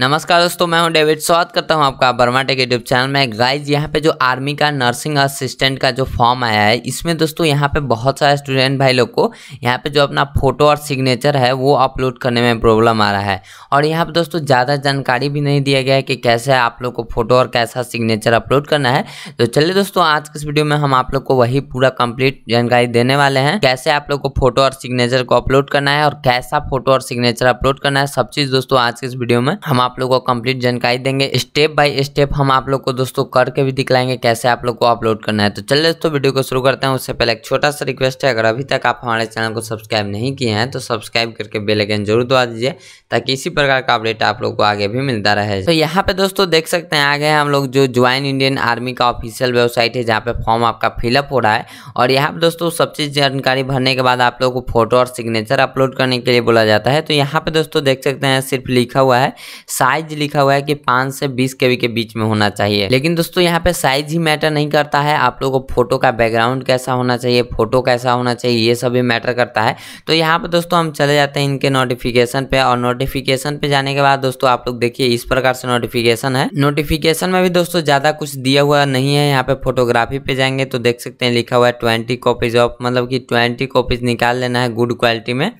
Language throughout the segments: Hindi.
नमस्कार दोस्तों मैं हूं डेविड स्वागत करता हूं आपका बर्मा टेक यूट्यूब चैनल में गाइज यहां पे जो आर्मी का नर्सिंग असिस्टेंट का जो फॉर्म आया है इसमें दोस्तों यहां पे बहुत सारे स्टूडेंट भाई लोग को यहां पे जो अपना फोटो और सिग्नेचर है वो अपलोड करने में प्रॉब्लम आ रहा है और यहाँ पर दोस्तों ज़्यादा जानकारी भी नहीं दिया गया है कि कैसे आप लोग को फोटो और कैसा सिग्नेचर अपलोड करना है तो चलिए दोस्तों आज के इस वीडियो में हम आप लोग को वही पूरा कम्प्लीट जानकारी देने वाले हैं कैसे आप लोग को फोटो और सिग्नेचर को अपलोड करना है और कैसा फोटो और सिग्नेचर अपलोड करना है सब चीज़ दोस्तों आज के इस वीडियो में हम आप लोग को कंप्लीट जानकारी देंगे स्टेप बाय स्टेप हम आप लोग को दोस्तों करके भी दिखलाएंगे कैसे आप लोग को अपलोड करना है तो चलिए दोस्तों वीडियो को शुरू करते हैं उससे पहले एक छोटा सा रिक्वेस्ट है अगर अभी तक आप हमारे चैनल को सब्सक्राइब नहीं किए हैं तो सब्सक्राइब करके बेलाइकन जरूर दबा दीजिए ताकि इसी प्रकार का अपडेट आप लोग को आगे भी मिलता रहे तो यहाँ पे दोस्तों देख सकते हैं आगे हम लोग जो ज्वाइन इंडियन आर्मी का ऑफिशियल वेबसाइट है जहाँ पे फॉर्म आपका फिलअप हो रहा है और यहाँ पे दोस्तों सब चीज़ जानकारी भरने के बाद आप लोग को फोटो और सिग्नेचर अपलोड करने के लिए बोला जाता है तो यहाँ पे दोस्तों देख सकते हैं सिर्फ लिखा हुआ है साइज लिखा हुआ है कि 5 से बीस के के बीच में होना चाहिए लेकिन दोस्तों यहाँ पे साइज ही मैटर नहीं करता है आप लोगों को फोटो का बैकग्राउंड कैसा होना चाहिए फोटो कैसा होना चाहिए ये सब भी मैटर करता है तो यहाँ पे दोस्तों हम चले जाते हैं इनके नोटिफिकेशन पे और नोटिफिकेशन पे जाने के बाद दोस्तों आप लोग देखिए इस प्रकार से नोटिफिकेशन है नोटिफिकेशन में भी दोस्तों ज्यादा कुछ दिया हुआ नहीं है यहाँ पे फोटोग्राफी पे जाएंगे तो देख सकते हैं लिखा हुआ है ट्वेंटी कॉपीज ऑफ मतलब की ट्वेंटी कॉपीज निकाल लेना है गुड क्वालिटी में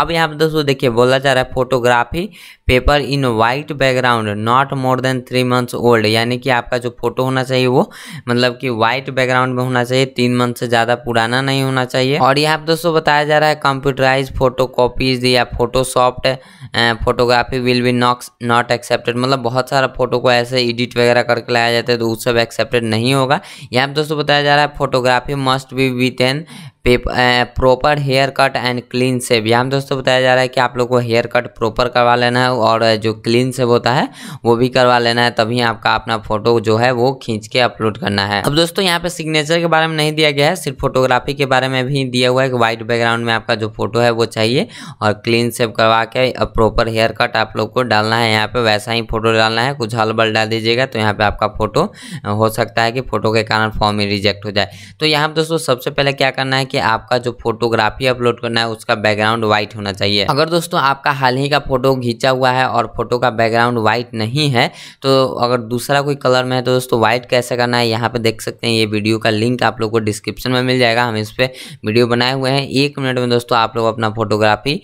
अब यहाँ पे दोस्तों देखिए बोला जा रहा है photography paper in white background not more than three months old यानी कि आपका जो फोटो होना चाहिए वो मतलब कि वाइट बैकग्राउंड में होना चाहिए तीन मंथ से ज़्यादा पुराना नहीं होना चाहिए और यहाँ पर दोस्तों बताया जा रहा है कंप्यूटराइज फोटो कॉपीज या photoshopped photography will be knocks not accepted मतलब बहुत सारा फोटो को ऐसे एडिट वगैरह करके लाया जाता है तो उस सब एक्सेप्टेड नहीं होगा यहाँ पर दोस्तों बताया जा रहा है photography must be with an proper haircut and clean shave यहाँ दोस्तों बताया जा रहा है कि आप लोग को हेयर कट प्रॉपर करवा लेना है और जो क्लीन सेव होता है वो भी करवा लेना है तभी आपका अपना फोटो जो है वो खींच के अपलोड करना है अब दोस्तों यहाँ पे सिग्नेचर के बारे में नहीं दिया गया है सिर्फ फोटोग्राफी के बारे में भी दिया हुआ है कि वाइट बैकग्राउंड में आपका जो फोटो है वो चाहिए और क्लीन सेव करवा के प्रॉपर हेयर कट आप लोग को डालना है यहाँ पे वैसा ही फोटो डालना है कुछ हलबल डाल दीजिएगा तो यहाँ पे आपका फोटो हो सकता है कि फोटो के कारण फॉर्म ही रिजेक्ट हो जाए तो यहाँ पर दोस्तों सबसे पहले क्या करना है कि आपका जो फोटोग्राफी अपलोड करना है उसका बैकग्राउंड व्हाइट होना चाहिए अगर दोस्तों आपका हाल ही का फोटो खींचा हुआ हुआ है और फोटो का बैकग्राउंड वाइट नहीं है तो अगर दूसरा कोई कलर में है तो दोस्तों वाइट कैसे करना है यहाँ पे देख सकते हैं ये वीडियो का लिंक आप लोग को डिस्क्रिप्शन में मिल जाएगा हम इस पर वीडियो बनाए हुए हैं एक मिनट में दोस्तों आप लोग अपना फोटोग्राफी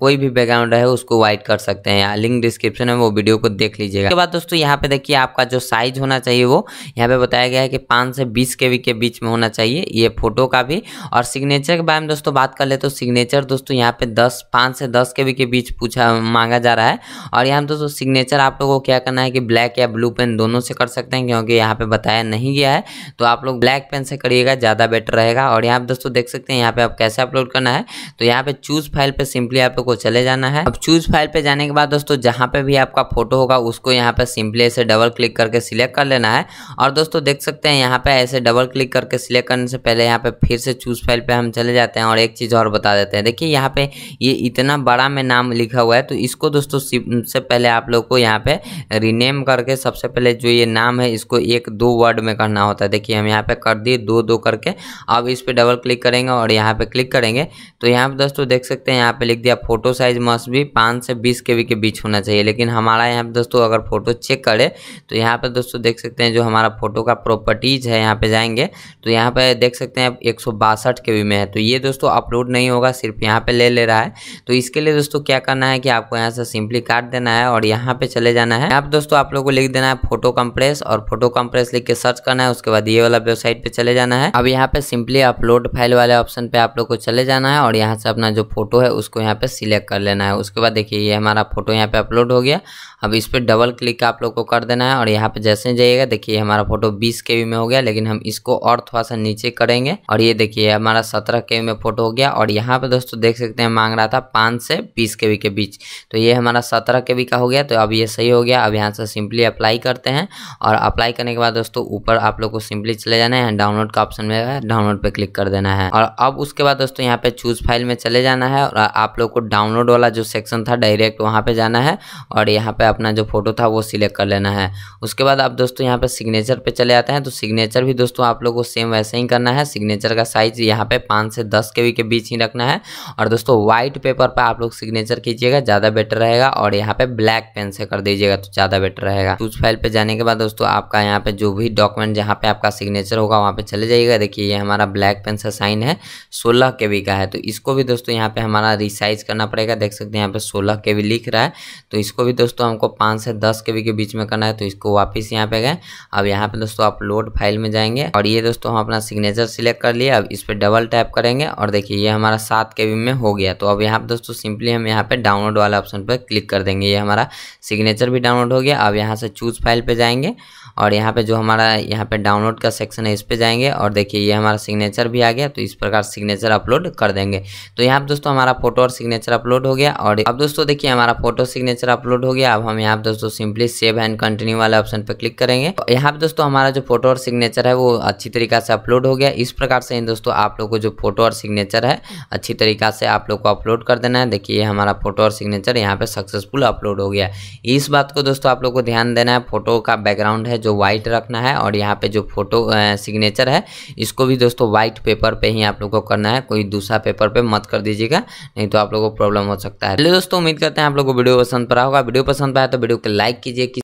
कोई भी बैकग्राउंड रहे उसको वाइट कर सकते हैं लिंक डिस्क्रिप्शन में वो वीडियो को देख लीजिएगा उसके बाद दोस्तों यहाँ पे देखिए आपका जो साइज होना चाहिए वो यहाँ पे बताया गया है कि पाँच से बीस के के बीच में होना चाहिए ये फोटो का भी और सिग्नेचर के बारे में दोस्तों बात कर ले तो सिग्नेचर दोस्तों यहाँ पे दस पाँच से दस के के बीच पूछा मांगा जा रहा है रहा है और यहाँ दोस्तों सिग्नेचर आप लोगों को क्या करना है कि ब्लैक या ब्लू पेन दोनों से कर सकते हैं क्योंकि यहाँ पे बताया नहीं गया है तो आप लोग ब्लैक पेन से करिएगा ज़्यादा बेटर रहेगा और यहाँ दोस्तों देख सकते हैं यहाँ पर आप कैसे अपलोड करना है तो यहाँ पर चूज फाइल पर सिंपली आप लोग को चले जाना है अब चूज फाइल पर जाने के बाद दोस्तों जहाँ पर भी आपका फोटो होगा उसको यहाँ पर सिंपली ऐसे डबल क्लिक करके सिलेक्ट कर लेना है और दोस्तों देख सकते हैं यहाँ पर ऐसे डबल क्लिक करके सिलेक्ट करने से पहले यहाँ पर फिर से चूज फाइल पर हम चले जाते हैं और एक चीज़ और बता देते हैं देखिए यहाँ पे ये इतना बड़ा में नाम लिखा हुआ है तो इसको दोस्तों दोस्तों सबसे पहले आप लोग को यहाँ पे रीनेम करके सबसे पहले जो ये नाम है इसको एक दो वर्ड में करना होता है देखिए हम यहाँ पे कर दिए दो दो करके अब इस पर डबल क्लिक करेंगे और यहाँ पे क्लिक करेंगे तो यहाँ पे दोस्तों देख सकते हैं यहाँ पे लिख दिया फोटो साइज मस्ट भी पाँच से बीस के के बीच होना चाहिए लेकिन हमारा यहाँ पे दोस्तों अगर फोटो चेक करें तो यहाँ पे दोस्तों देख सकते हैं जो हमारा फोटो का प्रॉपर्टीज़ है यहाँ पे जाएंगे तो यहाँ पे देख सकते हैं एक सौ बासठ के वी में है तो ये दोस्तों अपलोड नहीं होगा सिर्फ यहाँ पे ले ले रहा है तो इसके लिए दोस्तों क्या करना है कि आपको यहाँ से सिंपली काट देना है और यहाँ पे चले जाना है यहाँ पे दोस्तों आप लोगों को लिख देना है फोटो कंप्रेस और फोटो कंप्रेस लिख के सर्च करना है उसके बाद ये वाला वेबसाइट पे चले जाना है अब यहाँ पे सिंपली अपलोड फाइल वाले ऑप्शन पे आप लोग को चले जाना है और यहाँ से अपना जो फोटो है उसको यहाँ पे सिलेक्ट कर लेना है उसके बाद देखिए ये हमारा फोटो यहाँ पे अपलोड हो गया अब इस पर डबल क्लिक आप लोग को कर देना है और यहाँ पे जैसे जाइएगा देखिए हमारा फोटो बीस के में हो गया लेकिन हम इसको और थोड़ा सा नीचे करेंगे और ये देखिए हमारा सत्रह के में फोटो हो गया और यहाँ पे दोस्तों देख सकते हैं मांग रहा था पाँच से बीस के के बीच तो ये हमारा हमारा सत्रह के बी का हो गया तो अब ये सही हो गया अब यहाँ से सिंपली अप्लाई करते हैं और अप्लाई करने के बाद दोस्तों ऊपर आप लोग को सिंपली चले जाना है डाउनलोड का ऑप्शन में डाउनलोड पर क्लिक कर देना है और अब उसके बाद दोस्तों यहाँ पे चूज फाइल में चले जाना है और आप लोग को डाउनलोड वाला जो सेक्शन था डायरेक्ट वहाँ पर जाना है और यहाँ पे अपना जो फोटो था वो सिलेक्ट कर लेना है उसके बाद आप दोस्तों यहाँ पे सिग्नेचर पे चले जाते हैं तो सिग्नेचर भी दोस्तों आप लोग को सेम वैसे ही करना है सिग्नेचर का साइज यहाँ पे पाँच से दस के के बीच ही रखना है और दोस्तों व्हाइट पेपर पर आप लोग सिग्नेचर कीजिएगा ज़्यादा बेटर रहेगा दीजिएगा और यहाँ पे ब्लैक पेन से कर दीजिएगा तो ज़्यादा बेटर रहेगा टूज फाइल पे जाने के बाद दोस्तों आपका यहाँ पे जो भी डॉक्यूमेंट जहाँ पे आपका सिग्नेचर होगा वहाँ पे चले जाइएगा देखिए ये हमारा ब्लैक पेन से साइन है सोलह के का है तो इसको भी दोस्तों यहाँ पे हमारा रिसाइज करना पड़ेगा देख सकते हैं यहाँ पे सोलह के लिख रहा है तो इसको भी दोस्तों हमको पाँच से दस के के बीच में करना है तो इसको वापिस यहाँ पे गए अब यहाँ पे दोस्तों अपलोड फाइल में जाएंगे और ये दोस्तों हम अपना सिग्नेचर सिलेक्ट कर लिए अब इस पर डबल टैप करेंगे और देखिए ये हमारा सात के में हो गया तो अब यहाँ पे दोस्तों सिंपली हम यहाँ पे डाउनलोड वाला ऑप्शन पर क्लिक कर देंगे ये हमारा सिग्नेचर भी डाउनलोड हो गया अब यहाँ से चूज़ फाइल पे जाएंगे और यहाँ पे जो हमारा यहाँ पे डाउनलोड का सेक्शन है इस पर जाएंगे और देखिए ये हमारा सिग्नेचर भी आ गया तो इस प्रकार सिग्नेचर अपलोड कर देंगे तो यहाँ पर दोस्तों हमारा फोटो और सिग्नेचर अपलोड हो गया और अब दोस्तों देखिए हमारा फोटो सिग्नेचर अपलोड हो गया अब हम यहाँ पर दोस्तों सिंपली सेव एंड कंटिन्यू वाले ऑप्शन पर क्लिक करेंगे तो यहाँ पर दोस्तों हमारा जो फोटो और सिग्नेचर है वो अच्छी तरीका से अपलोड हो गया इस प्रकार से दोस्तों आप लोग को जो फोटो और सिग्नेचर है अच्छी तरीका से आप लोग को अपलोड कर देना है देखिए ये हमारा फोटो और सिग्नेचर यहाँ पे सक्सेसफुल अपलोड हो गया इस बात को दोस्तों आप लोग को ध्यान देना है फोटो का बैकग्राउंड है जो वाइट रखना है और यहाँ पे जो फोटो सिग्नेचर है इसको भी दोस्तों वाइट पेपर पे ही आप लोग को करना है कोई दूसरा पेपर पे मत कर दीजिएगा नहीं तो आप लोग को प्रॉब्लम हो सकता है दोस्तों उम्मीद करते हैं आप लोग को वीडियो पसंद पड़ा होगा वीडियो पसंद पाया तो वीडियो को लाइक कीजिए